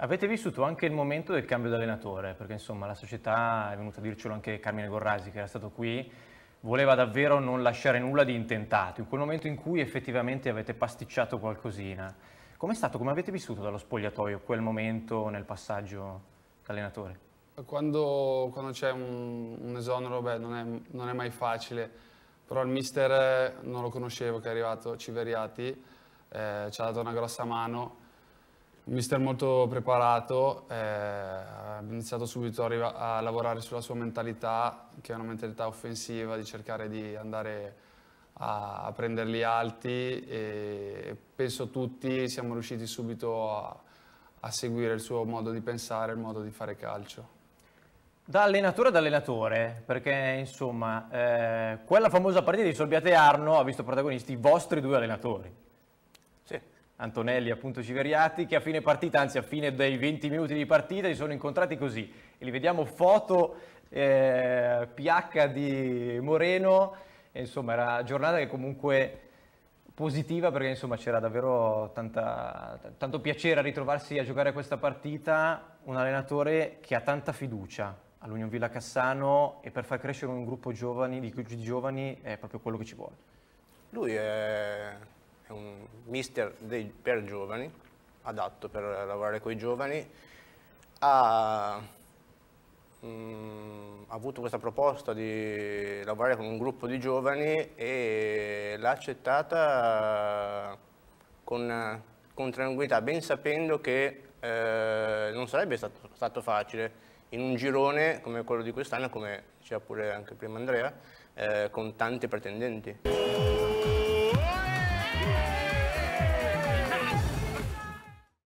Avete vissuto anche il momento del cambio d'allenatore, perché insomma la società, è venuta a dircelo anche Carmine Gorrasi che era stato qui, voleva davvero non lasciare nulla di intentato, in quel momento in cui effettivamente avete pasticciato qualcosina. Com'è stato, come avete vissuto dallo spogliatoio quel momento nel passaggio d'allenatore? Quando, quando c'è un, un, esonero, beh, non è, non è, mai facile, però il mister eh, non lo conoscevo che è arrivato Civeriati, eh, ci ha dato una grossa mano, mister molto preparato, eh, ha iniziato subito a, a, lavorare sulla sua mentalità, che è una mentalità offensiva, di cercare di andare a, a prenderli alti e penso tutti siamo riusciti subito a, a seguire il suo modo di pensare, il modo di fare calcio. Da allenatore ad allenatore, perché insomma eh, quella famosa partita di Sorbiate Arno ha visto protagonisti i vostri due allenatori. Antonelli appunto Civeriati che a fine partita, anzi a fine dei 20 minuti di partita si sono incontrati così e li vediamo foto eh, PH di Moreno e, insomma era giornata che comunque positiva perché insomma c'era davvero tanta, tanto piacere a ritrovarsi a giocare questa partita un allenatore che ha tanta fiducia all'Union Villa Cassano e per far crescere un gruppo giovani, di, di giovani è proprio quello che ci vuole. Lui è mister dei, per giovani, adatto per lavorare con i giovani, ha mh, mm, avuto questa proposta di lavorare con un gruppo di giovani e l'ha accettata con, con, tranquillità, ben sapendo che eh, non sarebbe stato, stato, facile in un girone come quello di quest'anno, come diceva pure anche prima Andrea, eh, con tanti pretendenti.